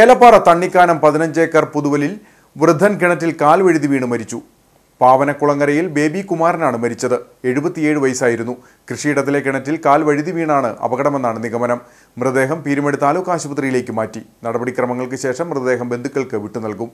ഏലപ്പാറ തണ്ണിക്കാനം പതിനഞ്ചേക്കർ പുതുവലിൽ വൃദ്ധൻ കിണറ്റിൽ കാൽ വഴുതി വീണ് മരിച്ചു പാവനക്കുളങ്ങരയിൽ ബേബി കുമാരനാണ് മരിച്ചത് എഴുപത്തിയേഴ് വയസ്സായിരുന്നു കൃഷിയിടത്തിലെ കിണറ്റിൽ കാൽ വഴുതി വീണാണ് അപകടമെന്നാണ് നിഗമനം മൃതദേഹം പീരുമേട് താലൂക്ക് ആശുപത്രിയിലേക്ക് മാറ്റി നടപടിക്രമങ്ങൾക്ക് ശേഷം മൃതദേഹം ബന്ധുക്കൾക്ക് വിട്ടുനൽകും